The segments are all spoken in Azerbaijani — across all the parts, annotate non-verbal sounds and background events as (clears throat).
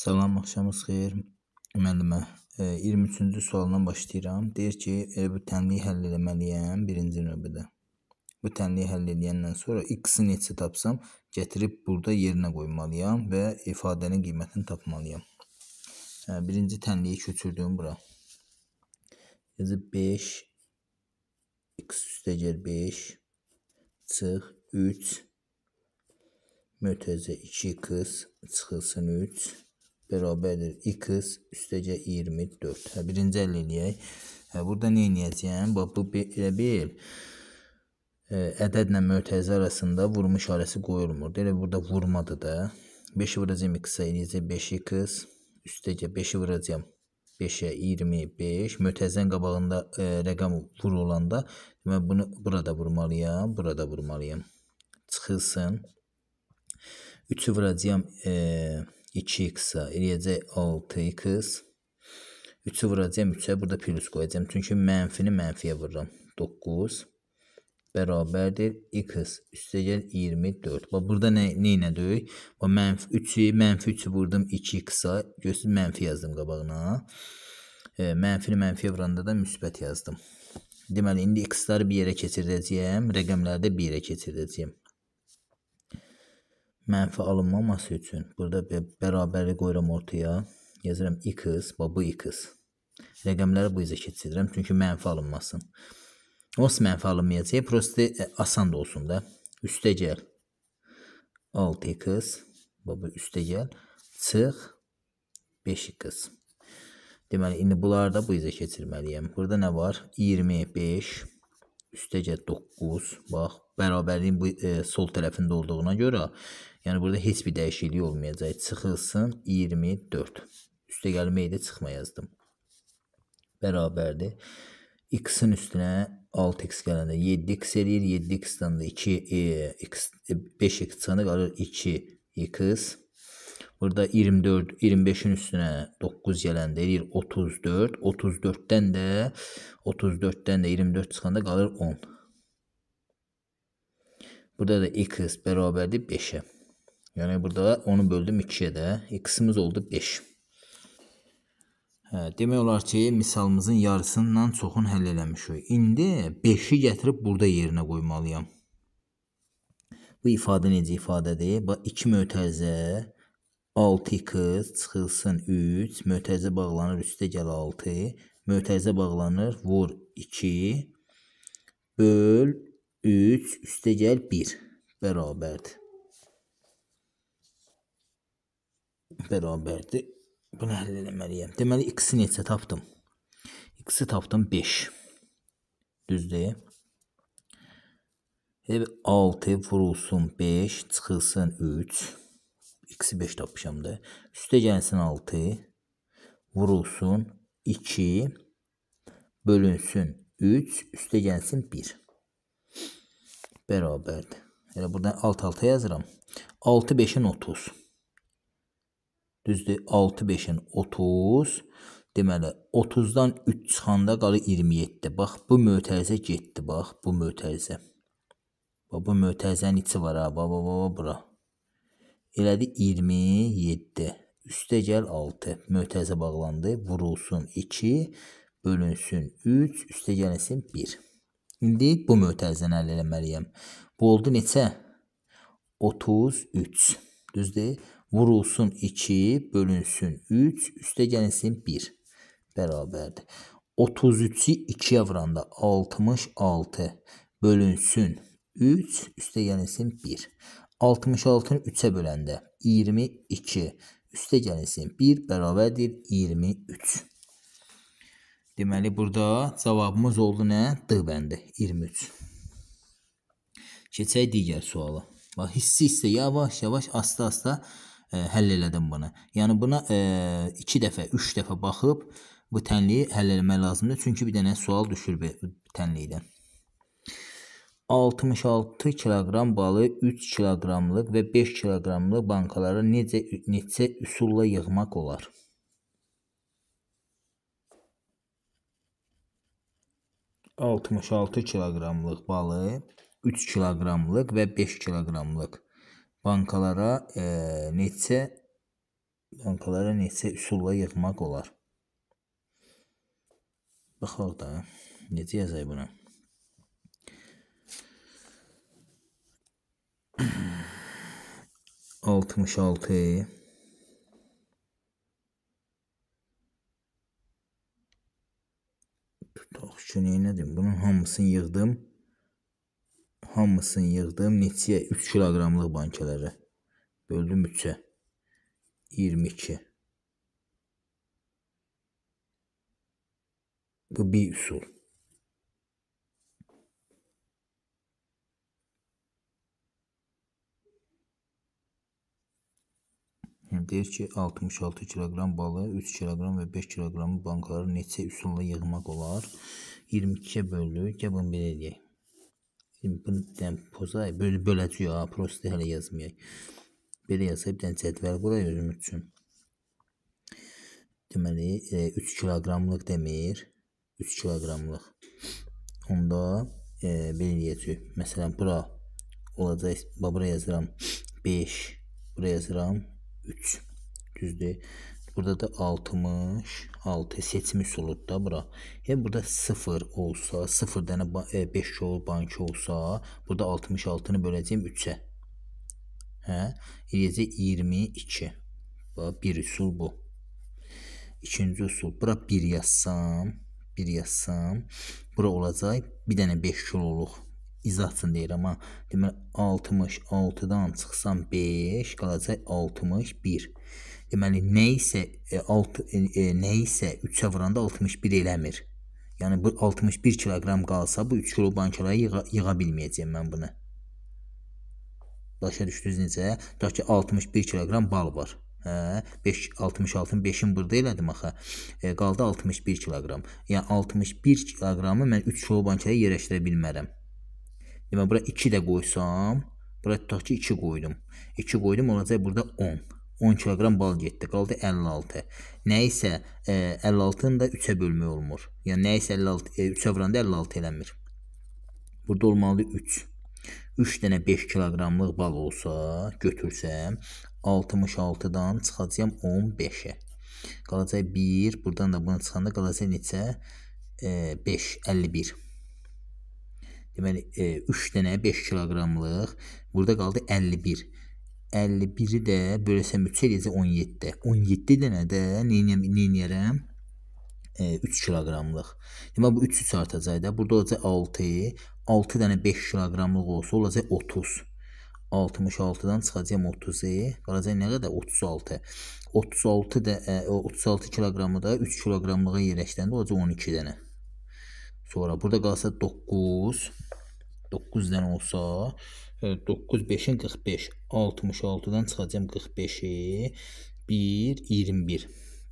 Salam, axşamınız xeyir. Müəllimə, 23-cü e, sualdan başlayıram. Deyir ki, e, bu tənliyi həll etməliyəm birinci növbədə. Bu tənliyi həll edəndən sonra x-i neçə tapsam, gətirib burada yerinə qoymalıyam və ifadənin qiymətini tapmalıyam. Hə, birinci tənliyi köçürdüm bura. Yazıb 5 x üstəgəl 5 çıx 3 mötəzə 2 qız çıxılsın 3 bərabərdir x üstəcə 24. Hə, birinci əl eləyək. Hə, burada nə eləyəcəyəm? Bax, bu belə bir ədədlə e, e, mötəzə arasında vurma işarəsi qoyulmur. Elə burada vurmadı da. 5-i vuracağım x-ə eləyəcək 5x üstəcə 5-i vuracağım 5-ə 25 mötəzən qabağında ə, rəqəm vur olanda deməli bunu burada vurmalıyam, burada vurmalıyam. Çıxılsın. 3-ü vuracağam eee 2x-a eləyəcək 6x. 3-ü vuracağam 3-ə, burada plus qoyacağam. Çünki mənfini mənfiyə vururam. 9 bərabərdir x üstə gəl 24. Bax burada nə nə elədik? Bax mənfi 3-ü, mənfi 3-ü vurdum 2x-a. Göstər mənfi yazdım qabağına. E, mənfini mənfiyə vuranda da müsbət yazdım. Deməli indi x-ləri bir yerə keçirəcəyəm, rəqəmləri də bir yerə keçirəcəyəm mənfi alınmaması üçün burada bərabərlik qoyuram ortaya. Yazıram x və bu x. Rəqəmləri bu izə keçirirəm çünki mənfi alınmasın. Os mənfi alınmayacaq. Prosti e, asan da olsun da. Üstə gəl. 6x və bu üstə gəl. Çıx 5x. Deməli indi bunları da bu izə keçirməliyəm. Burada nə var? 25 üstə gəl 9. Bax bərabərliyin bu e, sol tərəfində olduğuna görə Yəni burada heç bir dəyişiklik olmayacaq. Çıxılsın 24. Üstə gəlməyi də çıxma yazdım. Bərabərdir. X-in üstünə 6x gələndə 7x eləyir. 7x-dən də 2 e, x 5x e, çıxanda qalır 2x. Burada 24 25-in üstünə 9 gələndə eləyir 34. 34-dən də 34-dən də 24 çıxanda qalır 10. Burada da x bərabərdir 5-ə. Yəni burada onu böldüm 2-yə də. X-imiz oldu 5. Hə, demək olar ki, misalımızın yarısından çoxunu həll eləmişik. İndi 5-i gətirib burada yerinə qoymalıyam. Bu ifadə necə ifadədir? Bax 2 mötərizə 6x çıxılsın 3, mötərizə bağlanır üstə gəl 6, mötərizə bağlanır vur 2, böl 3 üstə gəl 1 bərabərdir. beraberdi. Bunu həlləməliyəm. Deməli x-i neçə tapdım? x-i tapdım 5. Düzdür? Elə 6 vurulsun 5, çıxılsın 3. x-i 5 tapmışam da. Üstə gəlsin 6, vurulsun 2, bölünsün 3, üstə gəlsin 1. Bərabərdir. Elə burada alt alta yazıram. 6 5-in 30. Düzdür, 6-5-in 30. Deməli, 30-dan 3 çıxanda qalır 27. Bax, bu mötərizə getdi, bax, bu mötərizə. Bax, bu mötərizənin içi var, ha, bax, bax, bax, bura. Elədi 27. Üstə gəl 6. Mötərizə bağlandı, vurulsun 2, bölünsün 3, üstə gəlinsin 1. İndi bu mötərizəni əl eləməliyəm. Bu oldu neçə? 33. Düzdür? vurulsun 2, bölünsün 3, üstə gəlsin 1 bərabərdir. 33-ü 2-yə vuranda 66 bölünsün 3, üstə gəlsin 1. 66-ın 3-ə böləndə 22 üstə gəlsin 1 bərabərdir 23. Deməli, burada cavabımız oldu nə? D bəndi, 23. Keçək digər suala. Bax, hissi hissə yavaş-yavaş, asta-asta E, həll elədim bunu. Yəni buna 2 e, dəfə, 3 dəfə baxıb bu tənliyi həll etmək lazımdır. Çünki bir dənə sual düşür bu tənlikdən. 66 kiloqram balı 3 kiloqramlıq və 5 kiloqramlıq bankalara necə neçə üsulla yığmaq olar? Altmış altı kiloqramlıq balı, üç kiloqramlıq və beş kiloqramlıq Bankalara e, neçə bankalara neçə üsulla yığmaq olar? Baxaq da necə yazayım bunu. (clears throat) Altmış altı. 2 neynədim? Bunun hamısını yığdım. hamısını yığdım neçəyə 3 kiloqramlıq bankələrə. Böldüm 3-ə. 22. Bu bir üsul. Deyir ki, 66 kilogram balı, 3 kilogram ve 5 kiloqramı bankaları neçə üsulla yığmaq olar? 22 bölü böldük. bunu belə edək. Şimdi bunu dən pozay, böl böləcəyik, ha, prosta hələ yazmayaq. Belə yazsaq bir dənə cədvəl qurayıq özümüz üçün. Deməli, e, 3 kiloqramlıq demir. 3 kiloqramlıq. Onda e, belə eləyəcəyik. Məsələn, bura olacaq, bura yazıram 5, bura yazıram 3. Düzdür. Burada da 60 6 seçim üsuludur da bura. Yəni e, burada 0 olsa, 0 dənə 5 kol e, banki olsa, burada 66-nı böləcəyim 3-ə. Hə? Eləyəcək 22. Bax bir üsul bu. İkinci üsul bura 1 yazsam, 1 yazsam, bura olacaq bir dənə 5 kol oluq izah üçün deyirəm ha. Deməli 66-dan çıxsam 5 qalacaq 61. Deməli, nə isə 6 e, e, e, nə isə 3-ə vuranda 61 eləmir. Yəni bu 61 kiloqram qalsa bu 3 kilo bankara yığa, yığa bilməyəcəyəm mən bunu. Başa düşdünüz necə? Tutaq ki 61 kiloqram bal var. Hə, 5 66-ın 5-in burada elədim axı. E, qaldı 61 kiloqram. Yəni 61 kiloqramı mən 3 kilo bankara yerləşdirə bilmərəm. Deməli bura 2 də qoysam, bura tutaq ki 2 qoydum. 2 qoydum olacaq burada 10. 10 kiloqram bal getdi, qaldı 56. Nə isə e, 56-nı da 3-ə bölmək olmur. Yəni nə isə 56 e, 3-ə vuranda 56 eləmir. Burada olmalı 3. 3 dənə 5 kiloqramlıq bal olsa, götürsəm 66-dan çıxacağam 15-ə. Qalacaq 1, burdan da bunu çıxanda qalacaq neçə? E, 5, 51. Deməli, e, 3 dənə 5 kiloqramlıq, burada qaldı 51. 51-i də bölsəm 3 eləyəcək 17. 17 dənə də neynəyərəm? E, 3 kiloqramlıq. Deməli bu 3-3 artacaq da. Burada olacaq 6. 6 dənə 5 kiloqramlıq olsa olacaq 30. 66-dan çıxacağam 30-u. Qalacaq nə qədər? 36. 36 də e, 36 kiloqramı da 3 kiloqramlığa yerləşdəndə olacaq 12 dənə. Sonra burada qalsa 9 9 dənə olsa, 9 5-in 45, 66-dan çıxacağam 45-i, 1 21.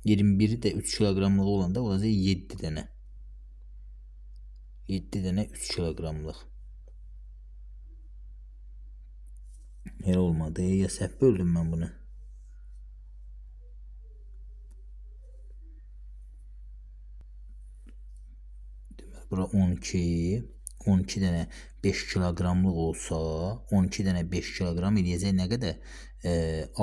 21-i də 3 kiloqramlıq olanda olacaq 7 dənə. 7 dənə 3 kiloqramlıq. Elə olmadı. Ya səhv böldüm mən bunu. Deməli bura 12 12 dənə 5 kiloqramlıq olsa, 12 dənə 5 kiloqram eləyəcək nə qədər? E,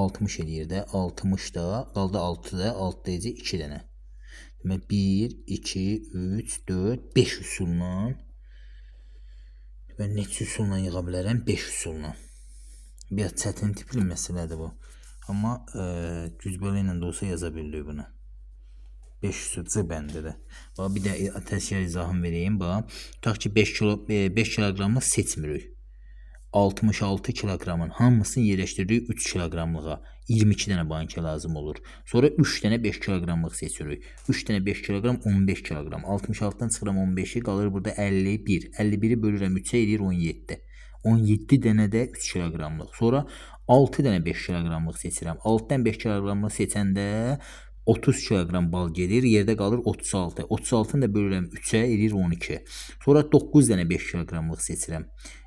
60 eləyir də, 60 da, qaldı 6 da, 6 deyəcək 2 dənə. Demək 1, 2, 3, 4, 5 üsulla Mən neçə üsulla yığa bilərəm? 5 üsulla. Bir çətin tipli məsələdir bu. Amma e, güzbələ ilə də olsa yaza bildik bunu. 500-cı bəndədir. Bax bir də e, təkrar izahım vereyim. Bax, tutaq ki 5 kilo 5 e, kiloqramı seçmirik. 66 kiloqramın hamısını yerləşdiririk 3 kiloqramlığa. 22 dənə bankə lazım olur. Sonra 3 dənə 5 kiloqramlıq seçirik. 3 dənə 5 kiloqram 15 kiloqram. 66-dan çıxıram 15-i, qalır burada 51. 51-i bölürəm 3-ə eləyir 17. 17 dənə də 3 kiloqramlıq. Sonra 6 dənə 5 kiloqramlıq seçirəm. 6-dan 5 kiloqramlıq seçəndə 30 kiloqram bal gedir, yerdə qalır 36. 36-nı da bölürəm 3-ə, eləyir 12. Sonra 9 dənə 5 kiloqramlıq seçirəm.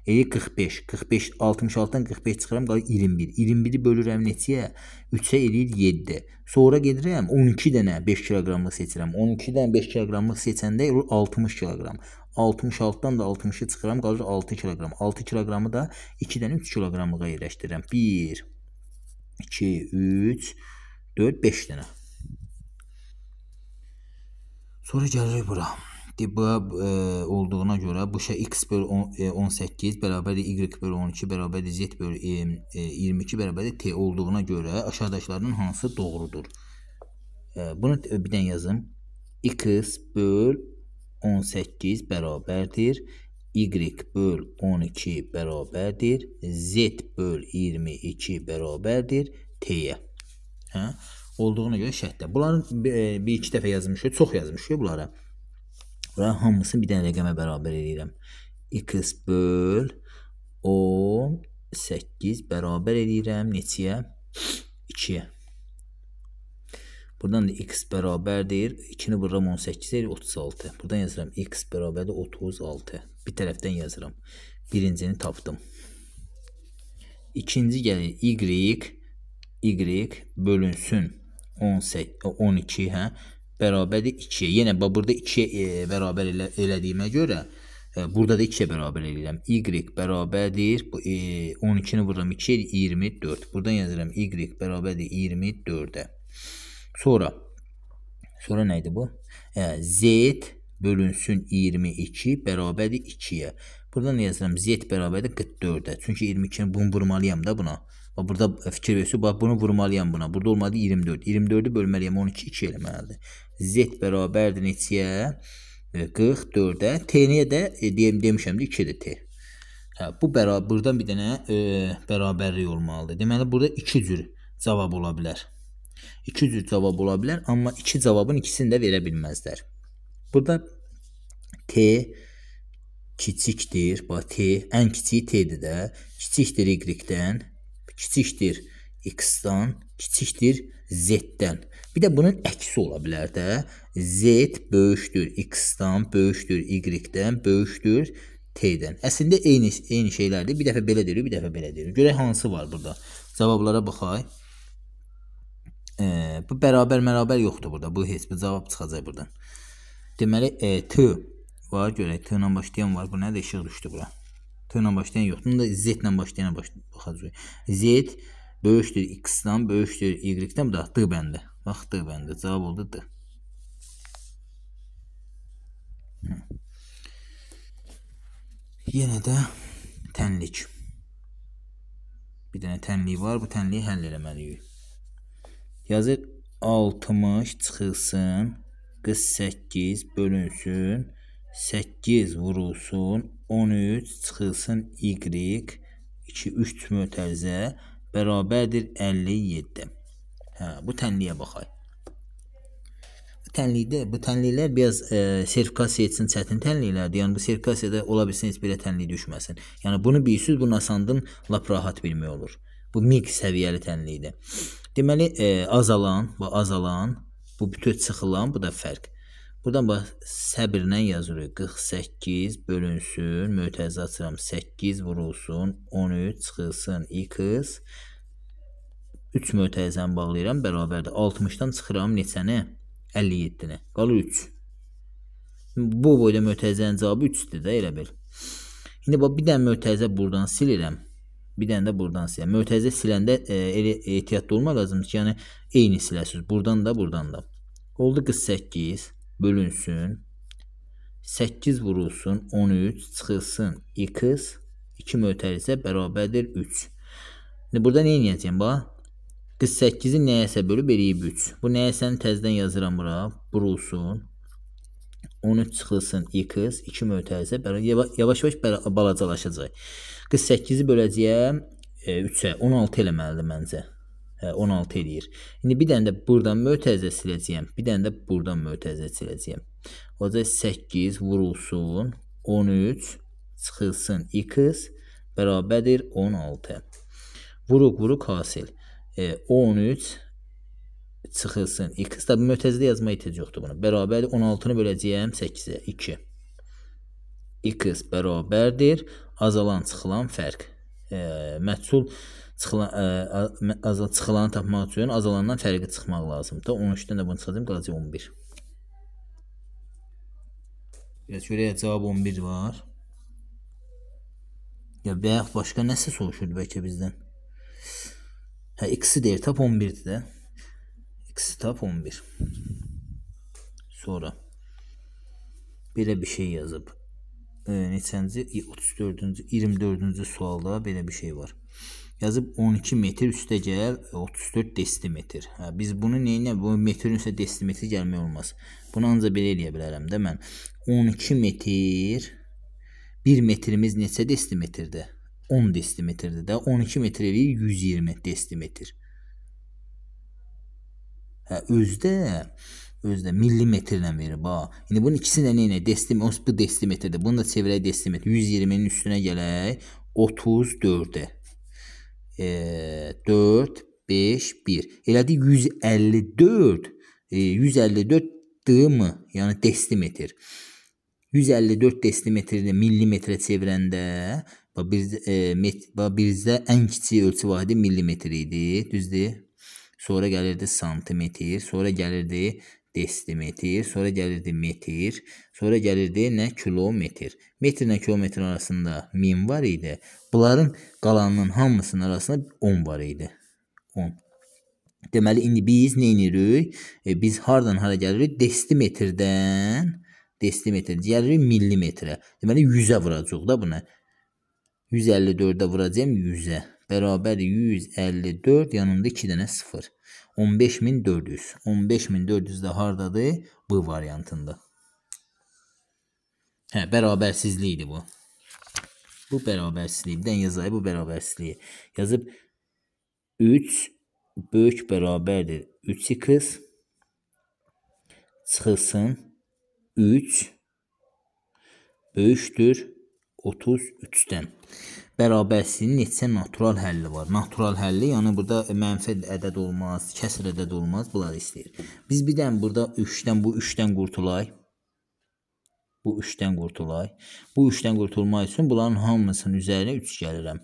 Eləyir 45. 45 66-dan 45 çıxıram, qalır 21. 21-i bölürəm neçəyə? 3-ə eləyir 7. Sonra gedirəm 12 dənə 5 kiloqramlıq seçirəm. 12 dənə 5 kiloqramlıq seçəndə eləyir 60 kiloqram. 66-dan da 60-ı çıxıram, qalır 6 kiloqram. 6 kiloqramı da 2 dənə 3 kiloqramlığa yerləşdirirəm. 1 2 3 4 5 dənə. Sonra gəlirik bura. Dibə e, olduğuna görə bu şey x böl 18 e, bərabər y böl 12 bərabər z böl e, e, 22 bərabər t olduğuna görə aşağıdakıların hansı doğrudur? E, bunu e, bir dən yazım. x böl 18 bərabərdir y böl 12 bərabərdir, z böl 22 bərabərdir t-yə. Hə? olduğuna görə şərtdə. Bunların bir-iki e, dəfə yazmışıq, çox yazmışıq bunlara. Bura hamısını bir dənə rəqəmə bərabər edirəm. x böl 10 8 bərabər edirəm neçəyə? 2-yə. Buradan da x bərabərdir. 2-ni vururam 18 elə 36. Buradan yazıram x bərabərdir 36. Bir tərəfdən yazıram. Birincini tapdım. İkinci gəlir y y bölünsün 18 12 hə bərabərdir 2-yə. Yenə bax burada 2-yə e, bərabər elə, elədiyimə görə e, burada da 2-yə bərabər eləyirəm. Y bərabərdir bu e, 12-ni vururam 2-yə 24. Burdan yazıram y bərabərdir 24-ə. Sonra sonra nə idi bu? E, z bölünsün 22 bərabərdir 2-yə. Burada nə yazıram? Z bərabərdir 44-ə. Çünki 22-ni bunu vurmalıyam da buna. Bax burada fikir verirsə, bax bunu vurmalıyam buna. Burada olmadı 24. 24-ü bölməliyəm 12 2 eləməlidir. Z bərabərdir neçəyə? 44-ə. T-niyə də e, deyim demişəm də 2-dir T. Hə, bu bərabər burdan bir dənə e, bərabərlik olmalıdır. Deməli burada 2 cür cavab ola bilər. 2 cür cavab ola bilər, amma 2 iki cavabın ikisini də verə bilməzlər. Burada T kiçikdir. Bax T ən kiçiyi T-dir də. Kiçikdir Y-dən kiçikdir x-dan, kiçikdir z-dən. Bir də bunun əksi ola bilər də. z böyükdür x-dan, böyükdür y-dən, böyükdür t-dən. Əslində eyni eyni şeylərdir. Bir dəfə belə deyir, bir dəfə belə deyir. Görək hansı var burada. Cavablara baxaq. E, bu bərabər mərabər yoxdur burada. Bu heç bir cavab çıxacaq burdan. Deməli e, t var görək. T ilə başlayan var. Bu nədir? İşıq düşdü bura. T ilə başlayan yox. Bunu da Z ilə başlayana baş baxacağıq. Z böyükdür X-dan, böyükdür Y-dən. Bu da D bəndi. Bax D bəndi. Cavab oldu D. Yenə də tənlik. Bir dənə tənlik var. Bu tənliyi həll eləməliyik. Yazır 60 çıxılsın, qız 8 bölünsün, 8 vurulsun, 13 çıxılsın y 2 3 mötərizə bərabərdir 57. Hə, bu tənliyə baxaq. Bu tənlikdə bu tənliklər biraz e, sertifikasiya etsin çətin tənliklərdir. Yəni bu sertifikasiyada ola bilsin heç bir tənlik düşməsin. Yəni bunu bilirsiniz, bu nasandın lap rahat bilmək olur. Bu miq səviyyəli tənlikdir. Deməli, e, azalan və azalan, bu bütöv çıxılan, bu da fərq. Buradan bax səbirlə yazırıq. 48 bölünsün, mötərizə açıram. 8 vurulsun, 13 çıxılsın. x 3 mötərizəni bağlayıram, bərabərdir. 60-dan çıxıram neçəni? 57-ni. Qalır 3. Bu boyda mötərizənin cavabı 3-dür də elə bil. İndi bax bir dənə mötərizə buradan silirəm. Bir dənə də buradan silirəm. Mötərizə siləndə e, elə ehtiyatlı olmaq lazımdır ki, yəni eyni siləsiniz. Buradan da, buradan da. Oldu 48 bölünsün. 8 vurulsun, 13 çıxılsın. X 2 mötərizə bərabərdir 3. İndi burada nə edəcəm bax? 48-i nəyəsə bölüb eləyib 3. Bu nəyəsəni təzədən yazıram bura. Vurulsun. 13 çıxılsın x 2 mötərizə yavaş-yavaş balacalaşacaq. 48-i böləcəyəm 3-ə. E, 16 eləməlidir məncə. 16 hə, eləyir. İndi bir dənə də buradan mötərizə siləcəyəm. Bir dənə də buradan mötərizə siləcəyəm. Olacaq 8 vurulsun 13 çıxılsın x bərabərdir 16. Vuruq vuruq hasil. E, 13 çıxılsın x. Tabi mötərizədə yazma ehtiyac yoxdur buna. Bərabərdir 16-nı böləcəyəm 8-ə 2. x bərabərdir azalan çıxılan fərq. E, məhsul çıxılan ə, azad çıxılanı tapmaq üçün azalandan fərqi çıxmaq lazımdır. 13-dən də bunu çıxacağım, qalacaq 11. Biraz görək cavab 11 var. Ya və yaxud başqa nəsə soruşurdu bəlkə bizdən. Hə, x-i deyir, tap 11-dir də. X tap 11. Sonra belə bir şey yazıb. E, neçənci? 34-cü, 24-cü sualda belə bir şey var. yazıp 12 metr üstə gələr 34 desimetr. Hə biz bunu nəyinə bu metrin üstə desimetr gəlmək olmaz. Bunu ancaq belə eləyə bilərəm də mən. 12 metr 1 metrimiz neçə desimetrdir? 10 desimetrdir də. 12 metr eləyir 120 desimetr. Hə özdə özdə millimetrlə verir ba. İndi bunun ikisi də nə ilə? Desim, bu desimetrdir. Bunu da çevirək desimetr. 120-nin üstünə gələk 34-ə. e, 4, 5, 1. Elədi 154. E, 154 dığımı, yəni desimetr. 154 desimetrini millimetrə çevirəndə bax bir e, met, bax bizdə ən kiçik ölçü vahidi millimetr idi, düzdür? Sonra gəlirdi santimetr, sonra gəlirdi desimetr, sonra gəlirdi metr, sonra gəlirdi nə kilometr. Metrlə kilometr arasında 1000 var idi. Bunların qalanının hamısının arasında 10 var idi. 10. Deməli indi biz nə edirik? E, biz hardan hara gəlirik? Desimetrdən desimetr gəlirik millimetrə. Deməli 100-ə vuracağıq da bunu. 154-ə vuracağam 100-ə. Bərabər 154 yanında 2 dənə 0. 15400. 15400 de hardadır bu variantında. He, bərabərsizlikdir bu. Bu bərabərsizlik. Birdən yazayı bu bərabərsizliyi. Yazıb 3 böyük bərabərdir. 3-i qız çıxılsın 3 böyükdür 33-dən. bərabərsinin neçə natural həlli var. Natural həlli, yəni burada mənfi ədəd olmaz, kəsr ədəd olmaz, bunları istəyir. Biz bir dən burada 3-dən bu 3-dən qurtulay. Bu 3-dən qurtulay. Bu 3-dən qurtulmaq üçün bunların hamısının üzərinə 3 gəlirəm.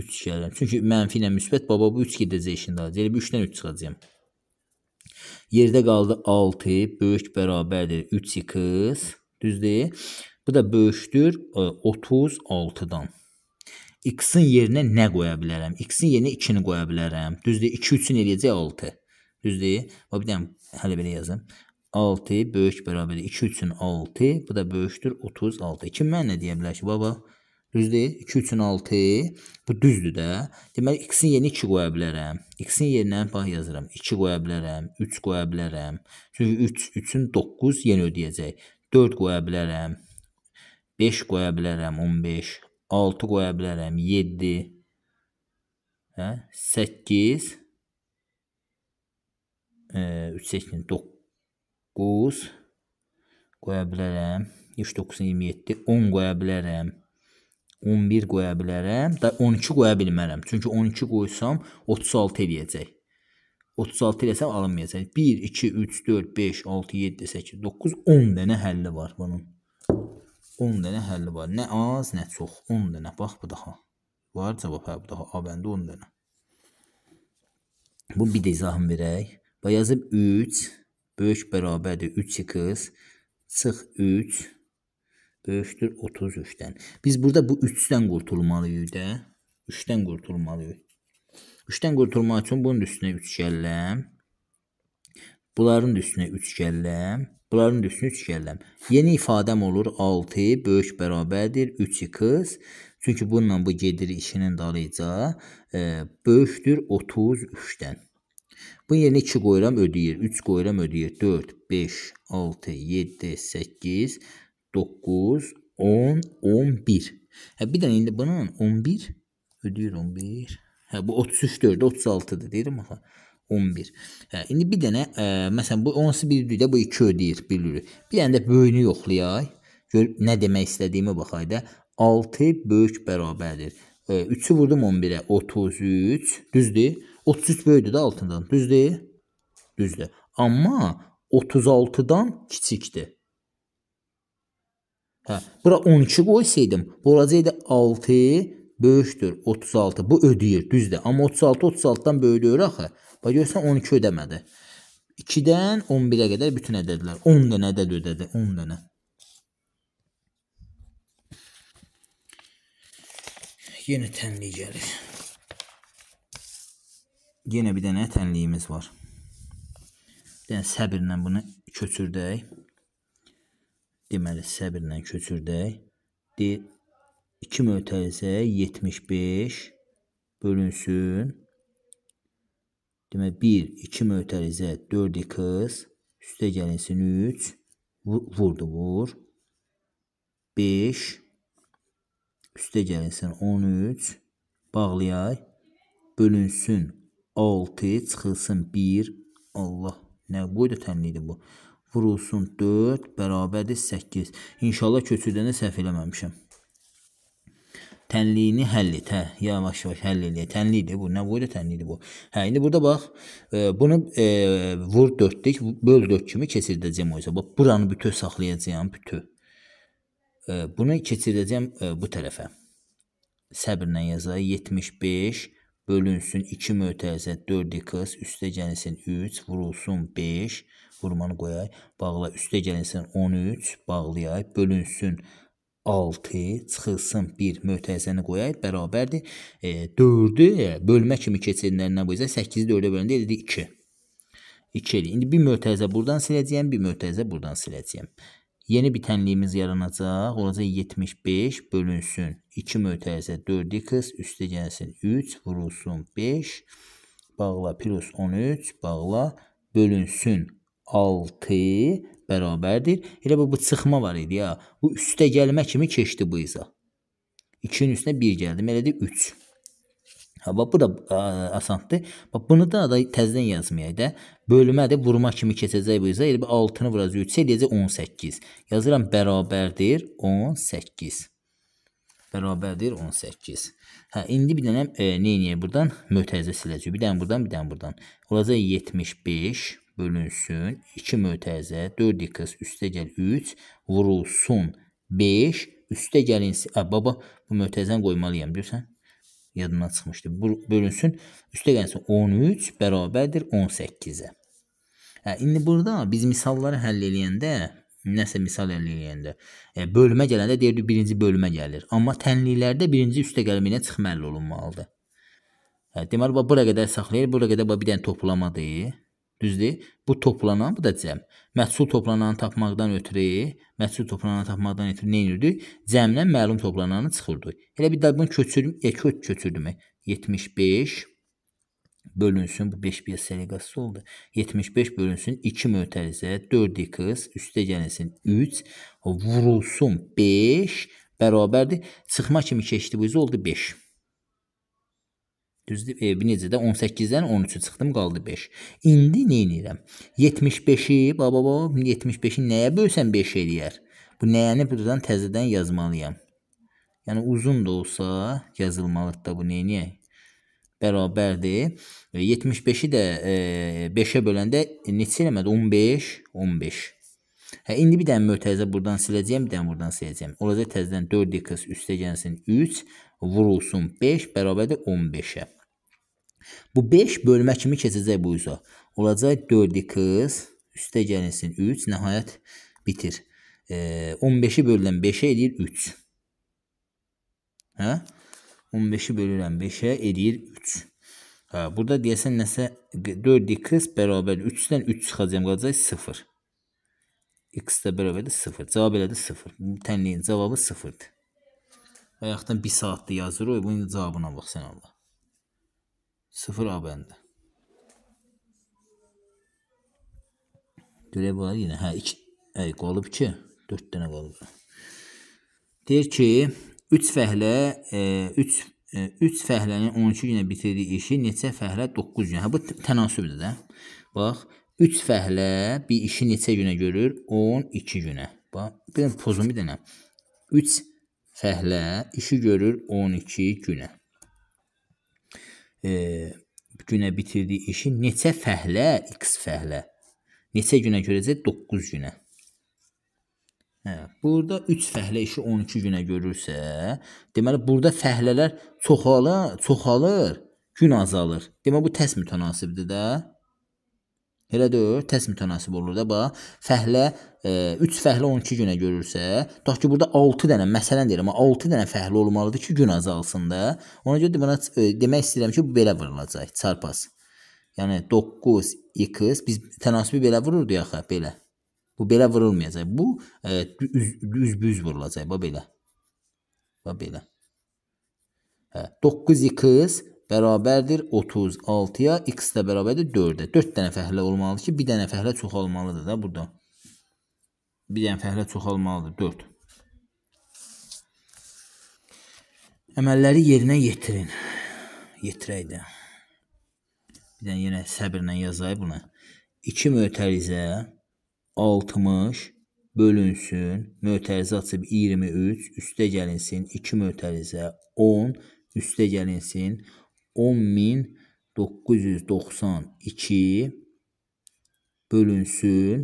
3 gəlirəm. Çünki mənfi ilə müsbət baba bu 3 gedəcək işin daha. Elə bir 3-dən 3 çıxacağam. Yerdə qaldı 6, böyük bərabərdir 3 2, düzdür? Bu da böyükdür 36-dan. E, X-in yerinə nə qoya bilərəm? X-in yerinə 2-ni qoya bilərəm. Düzdür? 2 üçün eləyəcək 6. Düzdür? Və bir dənə hələ belə yazım. 6 böyük bərabər 2 üçün 6. Bu da böyükdür 36. Kim mənə deyə bilər ki, baba? Düzdür? 2 üçün 6. Bu düzdür də. Deməli x-in yerinə 2 qoya bilərəm. X-in yerinə bax yazıram. 2 qoya bilərəm, 3 qoya bilərəm. Çünki 3 üçün 9 yeni ödəyəcək. 4 qoya bilərəm. 5 qoya bilərəm, 15. 6 qoya bilərəm. 7. Hə? 8. 3 8 9 qoya bilərəm. 3 9 27 10 qoya bilərəm. 11 qoya bilərəm. Da 12 qoya bilmərəm. Çünki 12 qoysam 36 eləyəcək. 36 eləsəm alınmayacaq. 1 2 3 4 5 6 7 8 9 10 dənə həlli var bunun. 10 dənə həlli var. Nə az, nə çox. 10 dənə. Bax bu daha. Var cavab hə bu daha. A bəndə 10 dənə. Bu bir də izahını verək. Və yazıb 3 böyük bərabərdir 3x çıx 3 böyükdür 33-dən. Biz burada bu 3-dən qurtulmalıyıq da. 3-dən qurtulmalıyıq. 3-dən qurtulmaq üçün bunun üstünə 3 gəlləm. Bunların üstünə 3 gəlləm. Bunların üstünü üçgənləm. Yeni ifadəm olur 6 böyük bərabərdir 3 x. Çünki bununla bu gedir işinin dalıca. E, böyükdür 33-dən. Bu yerinə 2 qoyuram ödəyir, 3 qoyuram ödəyir. 4, 5, 6, 7, 8, 9, 10, 11. Hə, bir dənə indi bunun 11 ödəyir 11. Hə, bu 33 4, 36-dır deyirəm axı. 11. Hə, indi bir dənə ə, e, məsələn bu 10-su bildikdə bu 2 ödəyir, bilirik. Bir dənə də böyüyünü yoxlayaq. Gör nə demək istədiyimə baxaq da. 6 böyük bərabərdir. 3-ü e, vurdum 11-ə. 33, düzdür? 33 böyükdür də 6-dan, düzdür? Düzdür. Amma 36-dan kiçikdir. Hə, bura 12 qoysaydım, olacaqdı 6 böyükdür 36. Bu ödəyir, düzdür? Amma 36 36-dan böyükdür axı. Bax görürsən 12 ödəmədi. 2-dən 11-ə qədər bütün ədədlər. 10 dənə ədəd ödədi, 10 dənə. Yenə tənlik gəlir. Yenə bir dənə tənliyimiz var. Bir dənə səbirlə bunu köçürdək. Deməli, səbirlə köçürdək. D 2 mötərizə 75 bölünsün Deməli 1, 2 mötərizə 4 qız, üstə gəlinsin 3, vurdu vur. 5, üstə gəlinsin 13, bağlayay, bölünsün 6, çıxılsın 1, Allah, nə qoydu tənlidir bu? Vurulsun 4, bərabərdir 8. İnşallah köçürdəndə səhv eləməmişəm tənliyini həll et, hə, yavaş-yavaş həll elə. Tənlikdir bu, nə boyda tənlikdir bu. Hə, indi burada bax, e, bunu e, vur 4-lik, böl 4 kimi keçirdəcəm oysa. Bax, buranı bütöv saxlayacağam, bütöv. E, bunu keçirdəcəm e, bu tərəfə. Səbrlə yazaq 75 bölünsün 2 mötərizə 4 qız, üstə gəlsin 3, vurulsun 5, vurmanı qoyaq, bağla üstə gəlsin 13, bağlayaq, bölünsün 6 çıxılsın 1 mötərizəni qoyaq bərabərdir. E, 4-ü e, bölmə kimi keçirilərindən bu isə 8-i 4-ə böləndə elədi 2. 2 eləyir. İndi bir mötərizə buradan siləcəyəm, bir mötərizə buradan siləcəyəm. Yeni bitənliyimiz yaranacaq. Olacaq 75 bölünsün. 2 mötərizə 4 x üstə gəlsin 3 vurulsun 5 bağla plus 13 bağla bölünsün 6 bərabərdir. Elə bu, bu çıxma var idi ya. Bu üstə gəlmə kimi keçdi bu izah. 2-nin üstünə 1 gəldi. Elədi 3. Ha, bax, bu da ə, asandır. Bax, bunu da, da təzədən yazmayaq da. Bölmədir, vurma kimi keçəcək bu izah. Elə bir 6-nı vuracaq 3 eləyəcək 18. Yazıram bərabərdir 18. Bərabərdir 18. Hə, indi bir dənə e, neyniyək buradan? Mötərizə siləcəyik. Bir dənə buradan, bir dənə buradan. Olacaq 75 bölünsün. 2 mötəzə 4 x üstə gəl 3 vurulsun 5 üstə gəlinsin. A, baba bu mötəzəni qoymalıyam görsən. Yadımdan çıxmışdı. Bu bölünsün üstə gəlinsin 13 bərabərdir 18-ə. Hə, indi burada biz misalları həll eləyəndə nəsə misal əldə eləyəndə e, bölmə gələndə deyirdi birinci bölmə gəlir. Amma tənliklərdə birinci üstə gəlməyinə çıxmalı olunmalıdır. Hə, deməli bura qədər saxlayır, bura qədər bir dənə toplamadır. Düzdür? Bu toplanan, bu da cəm. Məhsul toplananı tapmaqdan ötürü, məhsul toplananı tapmaqdan ötürü nə edirdik? Cəmlə məlum toplananı çıxırdı. Elə bir də bunu köçürüm, e, köç köçürdüm. 75 e. bölünsün, bu 5 bir seliqası oldu. 75 bölünsün, 2 mötərizə, 4 x, üstə gəlsin 3, vurulsun 5, bərabərdir. Çıxma kimi keçdi bu iz oldu 5. Düzdür? E, necə də 18-dən 13-ü çıxdım, qaldı 5. İndi nə edirəm? 75-i, baba, baba 75-i nəyə bölsəm 5 eləyər? Bu nəyəni burdan təzədən yazmalıyam. Yəni uzun da olsa yazılmalıdır da bu nəyə? Bərabərdir. 75-i də e, 5-ə böləndə neçə eləmədi? 15, 15. Hə, indi bir dənə mötərizə buradan siləcəyəm, bir dənə buradan siləcəyəm. Olacaq təzədən 4x üstə gəlsin 3, vurulsun 5, bərabərdir 15-ə. Bu 5 bölmə kimi keçəcək bu üzə. Olacaq 4-i qız, üstə gəlinsin 3, nəhayət bitir. E, 15-i bölürəm 5-ə edir 3. Hə? 15-i bölürəm 5-ə edir 3. Hə, burada deyəsən nəsə 4-i qız bərabər 3-dən 3 çıxacağım, qalacaq 0. X də bərabərdir 0. Cavab elədi 0. Tənliyin cavabı 0-dır. Bayaqdan 1 saatdır yazır o, bunun cavabına bax sən Allah. 0 A bəndi. Görək bunlar yenə. Hə, 2 əy qalıb 2, 4 dənə qalıb. Deyir ki, 3 fəhlə 3 e, 3 e, fəhlənin 12 günə bitirdiyi işi neçə fəhlə 9 günə. Hə bu tənasübdür də. Bax, 3 fəhlə bir işi neçə günə görür? 12 günə. Bax, bir pozum bir dənə. 3 fəhlə işi görür 12 günə e, günə bitirdiyi işi neçə fəhlə, x fəhlə. Neçə günə görəcək? 9 günə. Hə, burada 3 fəhlə işi 12 günə görürsə, deməli burada fəhlələr çoxalır, çoxalır, gün azalır. Deməli bu təs mütənasibdir də. Elə deyil, təs mütənasib olur da. Bax, fəhlə 3 e, fəhlə 12 günə görürsə, tutaq ki, burada 6 dənə, məsələn deyirəm, 6 dənə fəhlə olmalıdır ki, gün azalsın da. Ona görə də mənə e, demək istəyirəm ki, bu belə vurulacaq, çarpaz. Yəni 9 x biz tənasibi belə vururduq axı, belə. Bu belə vurulmayacaq. Bu düz-düz e, vurulacaq, bax belə. Bax belə. Hə, 9 x bərabərdir 36-ya, x də bərabərdir 4-ə. 4 dənə fəhlə olmalıdır ki, bir dənə fəhlə çoxalmalıdır da burada. Bir dənə fəhlə çoxalmalıdır, 4. Əməlləri yerinə yetirin. Yetirək də. Bir dənə yenə səbirlə yazayım bunu. 2 mötərizə 60 bölünsün, mötərizə açıb 23, üstə gəlinsin 2 mötərizə 10, üstə gəlinsin 10 10992 bölünsün